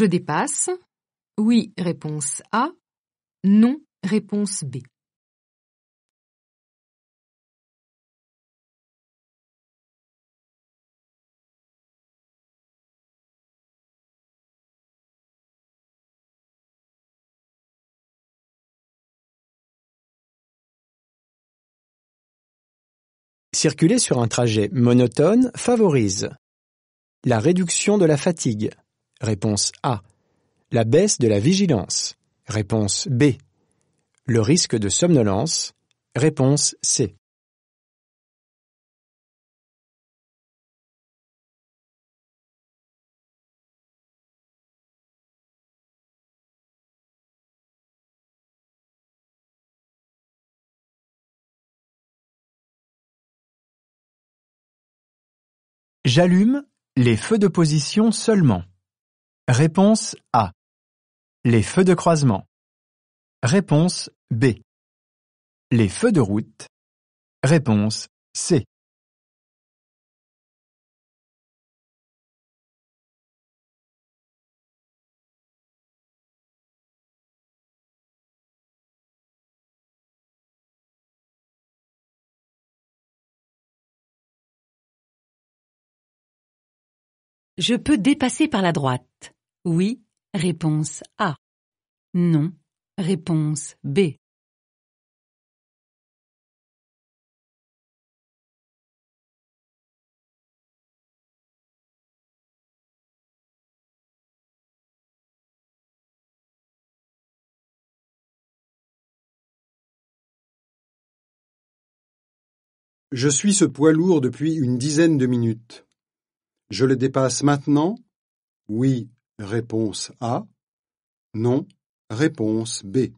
Je dépasse. Oui, réponse A. Non, réponse B. Circuler sur un trajet monotone favorise la réduction de la fatigue, Réponse A. La baisse de la vigilance. Réponse B. Le risque de somnolence. Réponse C. J'allume les feux de position seulement. Réponse A les feux de croisement. Réponse B. Les feux de route. Réponse C. Je peux dépasser par la droite. Oui, réponse A. Non, réponse B. Je suis ce poids lourd depuis une dizaine de minutes. Je le dépasse maintenant Oui, Réponse A. Non. Réponse B.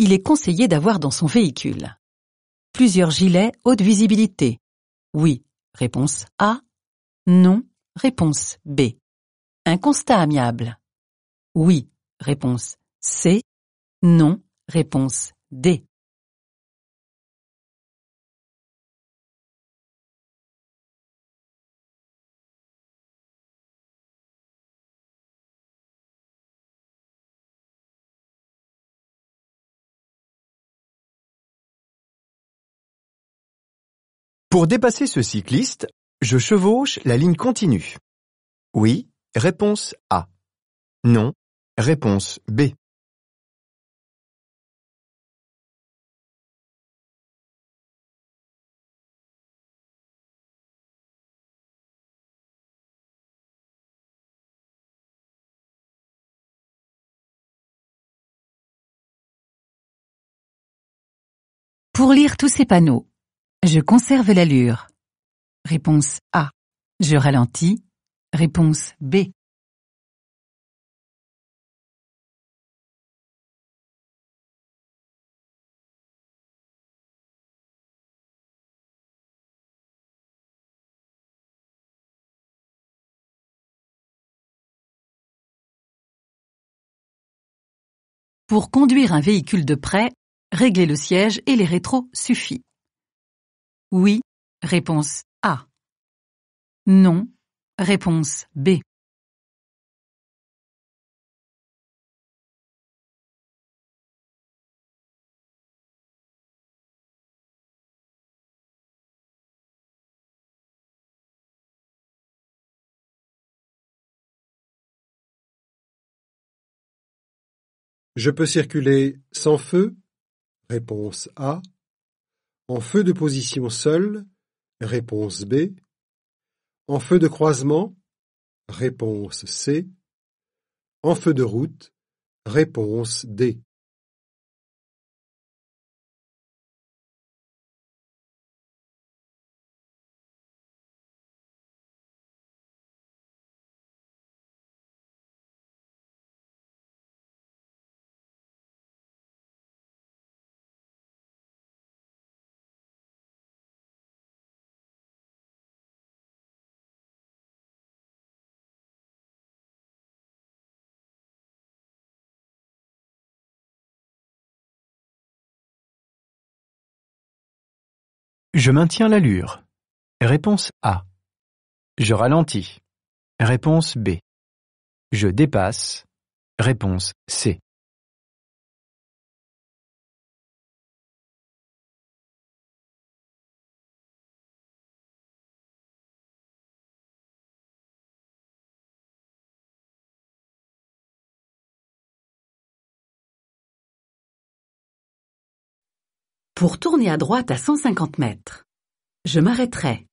il est conseillé d'avoir dans son véhicule plusieurs gilets haute visibilité. Oui, réponse A. Non. Réponse B. Un constat amiable. Oui. Réponse C. Non. Réponse D. Pour dépasser ce cycliste, je chevauche la ligne continue. Oui, réponse A. Non, réponse B. Pour lire tous ces panneaux, je conserve l'allure. Réponse A. Je ralentis. Réponse B. Pour conduire un véhicule de près, régler le siège et les rétros suffit. Oui, réponse non. Réponse B. Je peux circuler sans feu Réponse A. En feu de position seule. Réponse B. En feu de croisement Réponse C. En feu de route Réponse D. Je maintiens l'allure. Réponse A. Je ralentis. Réponse B. Je dépasse. Réponse C. pour tourner à droite à 150 mètres. Je m'arrêterai.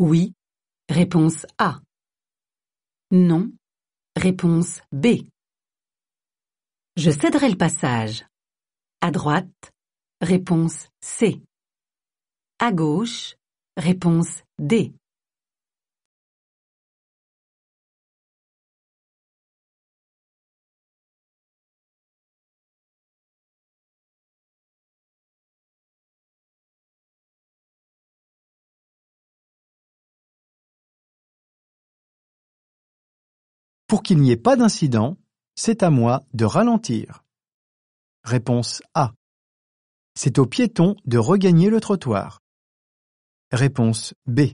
Oui. Réponse A. Non. Réponse B. Je céderai le passage. À droite. Réponse C. À gauche. Réponse D. Pour qu'il n'y ait pas d'incident, c'est à moi de ralentir. Réponse A. C'est au piéton de regagner le trottoir. Réponse B.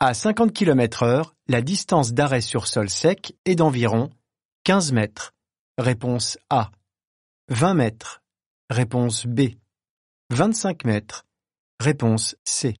À 50 km heure, la distance d'arrêt sur sol sec est d'environ 15 mètres. Réponse A. 20 mètres. Réponse B. 25 mètres. Réponse C.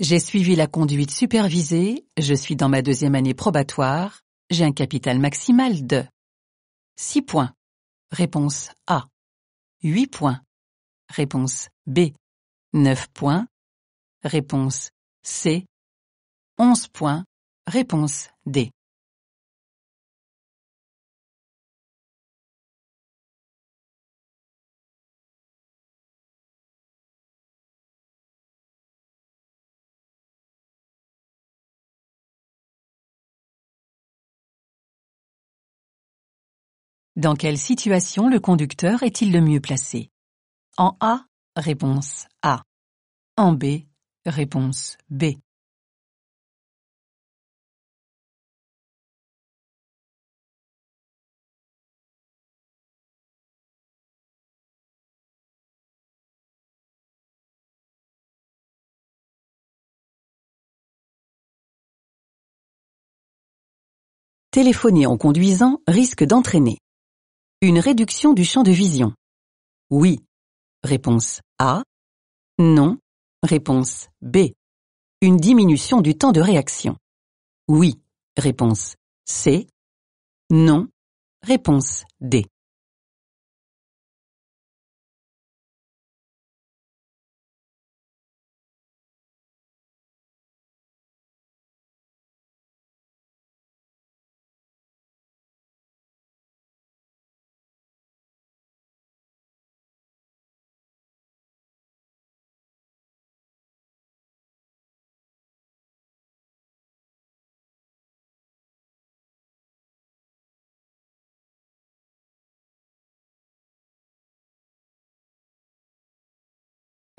J'ai suivi la conduite supervisée, je suis dans ma deuxième année probatoire, j'ai un capital maximal de 6 points. Réponse A. 8 points. Réponse B. 9 points. Réponse C. 11 points. Réponse D. Dans quelle situation le conducteur est-il le mieux placé En A, réponse A. En B, réponse B. Téléphoner en conduisant risque d'entraîner. Une réduction du champ de vision. Oui. Réponse A. Non. Réponse B. Une diminution du temps de réaction. Oui. Réponse C. Non. Réponse D.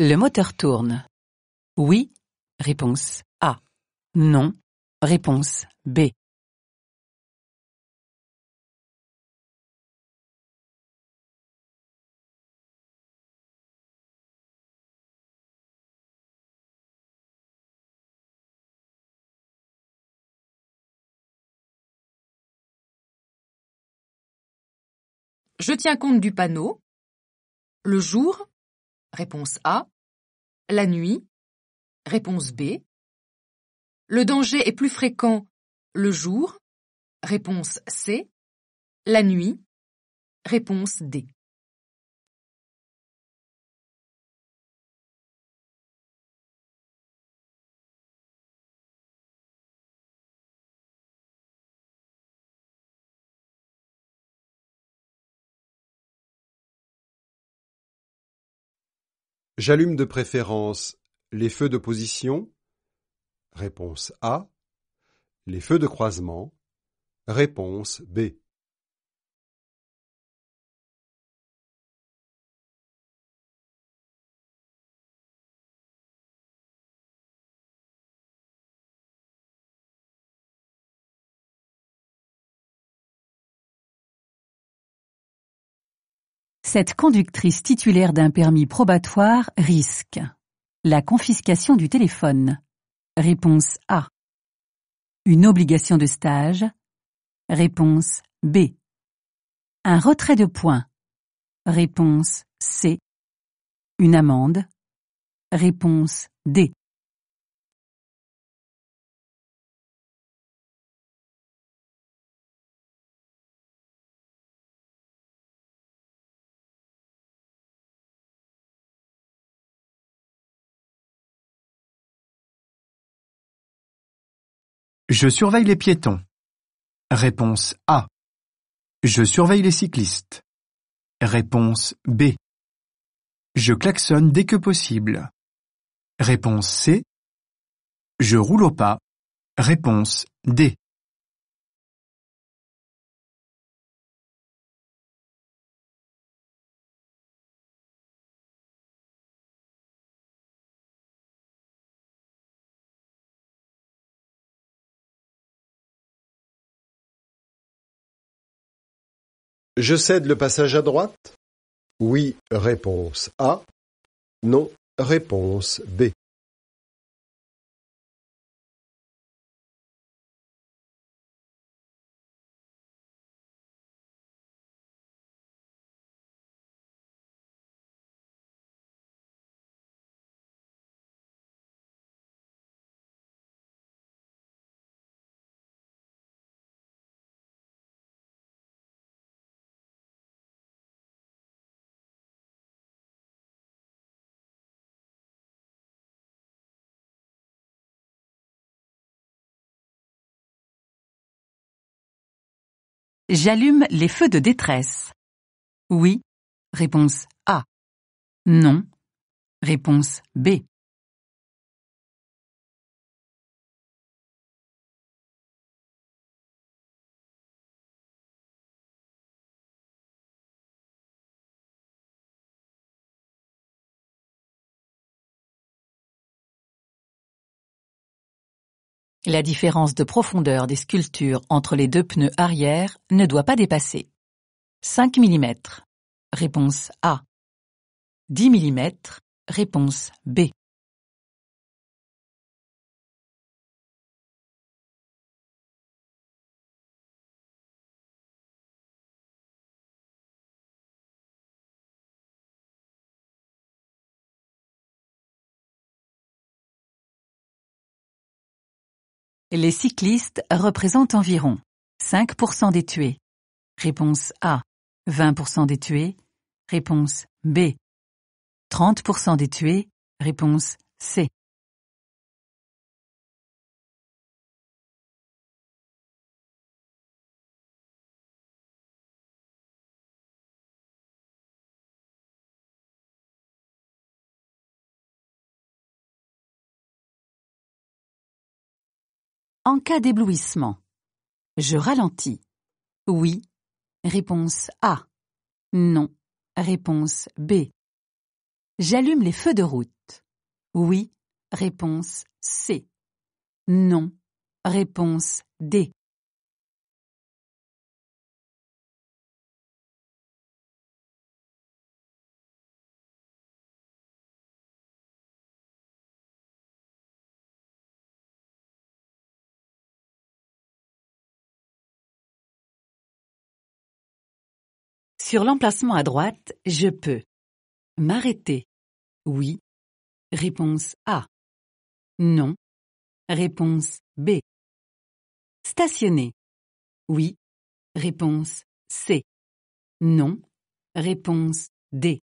Le moteur tourne. Oui, réponse A. Non, réponse B. Je tiens compte du panneau. Le jour Réponse A. La nuit. Réponse B. Le danger est plus fréquent le jour. Réponse C. La nuit. Réponse D. J'allume de préférence les feux de position. Réponse A. Les feux de croisement. Réponse B. cette conductrice titulaire d'un permis probatoire risque la confiscation du téléphone. Réponse A. Une obligation de stage. Réponse B. Un retrait de points. Réponse C. Une amende. Réponse D. Je surveille les piétons. Réponse A. Je surveille les cyclistes. Réponse B. Je klaxonne dès que possible. Réponse C. Je roule au pas. Réponse D. Je cède le passage à droite Oui, réponse A. Non, réponse B. J'allume les feux de détresse. Oui. Réponse A. Non. Réponse B. La différence de profondeur des sculptures entre les deux pneus arrière ne doit pas dépasser 5 mm. Réponse A. 10 mm. Réponse B. Les cyclistes représentent environ 5% des tués. Réponse A. 20% des tués. Réponse B. 30% des tués. Réponse C. en cas d'éblouissement. Je ralentis. Oui. Réponse A. Non. Réponse B. J'allume les feux de route. Oui. Réponse C. Non. Réponse D. Sur l'emplacement à droite, je peux m'arrêter. Oui. Réponse A. Non. Réponse B. Stationner. Oui. Réponse C. Non. Réponse D.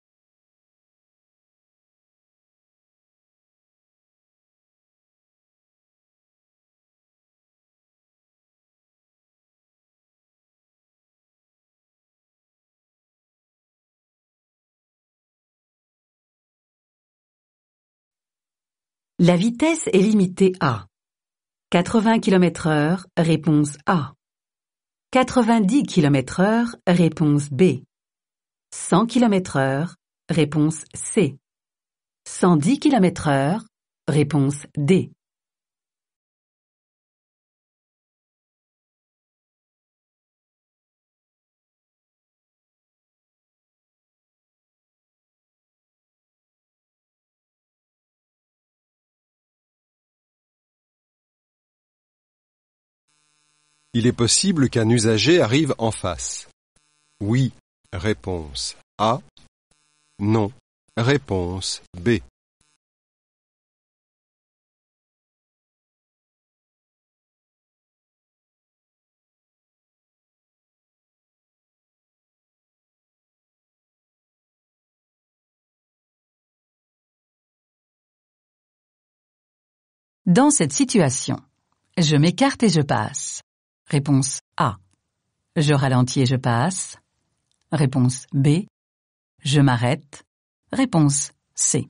La vitesse est limitée à 80 km heure, réponse A. 90 km heure, réponse B. 100 km heure, réponse C. 110 km heure, réponse D. Il est possible qu'un usager arrive en face. Oui. Réponse A. Non. Réponse B. Dans cette situation, je m'écarte et je passe. Réponse A. Je ralentis et je passe. Réponse B. Je m'arrête. Réponse C.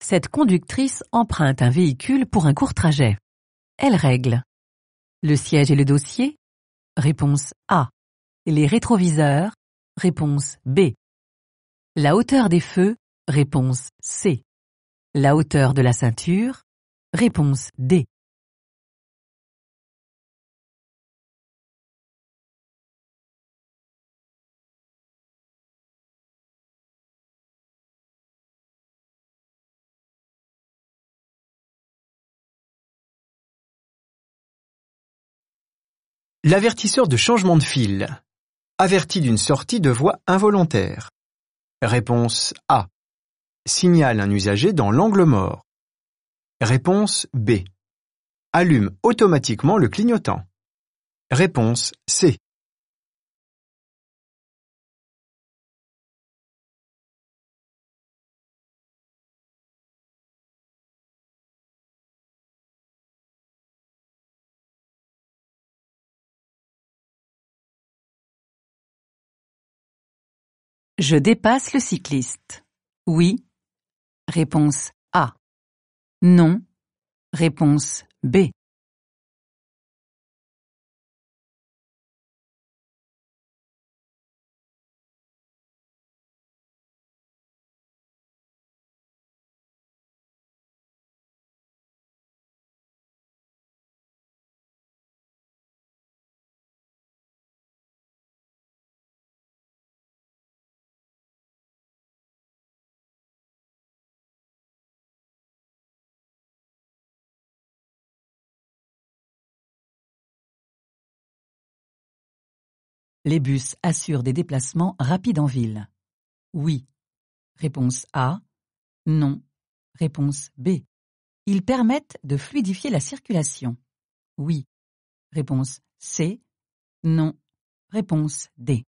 Cette conductrice emprunte un véhicule pour un court trajet. Elle règle. Le siège et le dossier Réponse A. Les rétroviseurs Réponse B. La hauteur des feux Réponse C. La hauteur de la ceinture Réponse D. L'avertisseur de changement de fil. Averti d'une sortie de voie involontaire. Réponse A. Signale un usager dans l'angle mort. Réponse B. Allume automatiquement le clignotant. Réponse C. Je dépasse le cycliste. Oui. Réponse A. Non. Réponse B. Les bus assurent des déplacements rapides en ville. Oui. Réponse A. Non. Réponse B. Ils permettent de fluidifier la circulation. Oui. Réponse C. Non. Réponse D.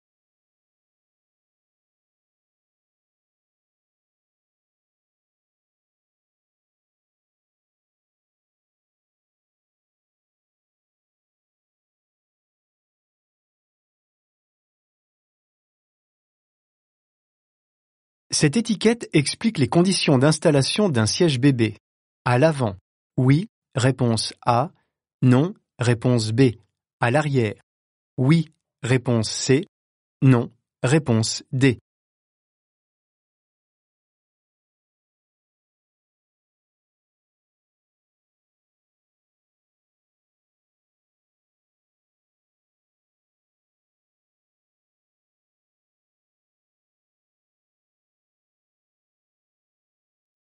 Cette étiquette explique les conditions d'installation d'un siège bébé. À l'avant, oui, réponse A, non, réponse B. À l'arrière, oui, réponse C, non, réponse D.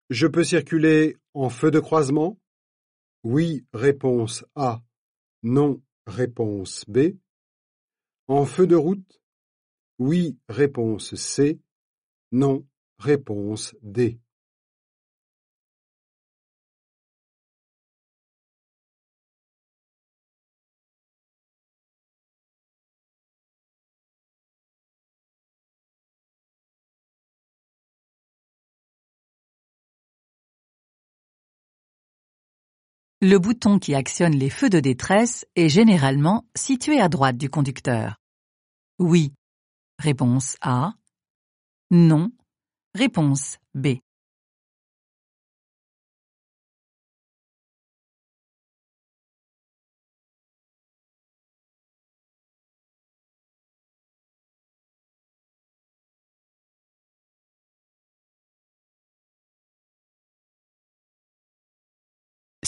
Je peux circuler en feu de croisement Oui, réponse A. Non, réponse B. En feu de route Oui, réponse C. Non, réponse D. Le bouton qui actionne les feux de détresse est généralement situé à droite du conducteur. Oui. Réponse A. Non. Réponse B.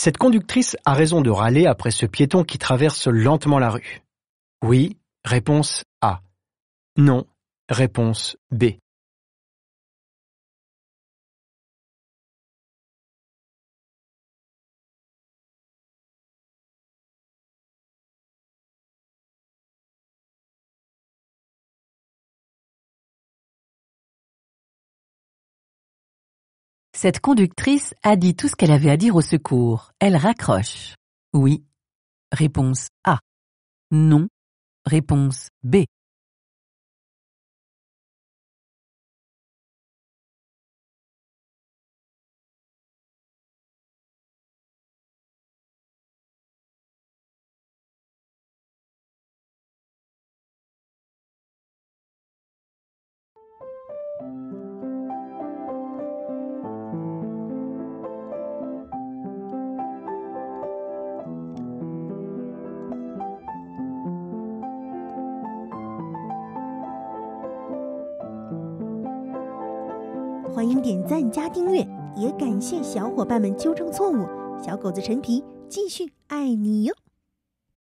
Cette conductrice a raison de râler après ce piéton qui traverse lentement la rue. Oui, réponse A. Non, réponse B. Cette conductrice a dit tout ce qu'elle avait à dire au secours. Elle raccroche. Oui. Réponse A. Non. Réponse B. 订阅也感谢小伙伴们纠正错误，小狗子陈皮继续爱你哟。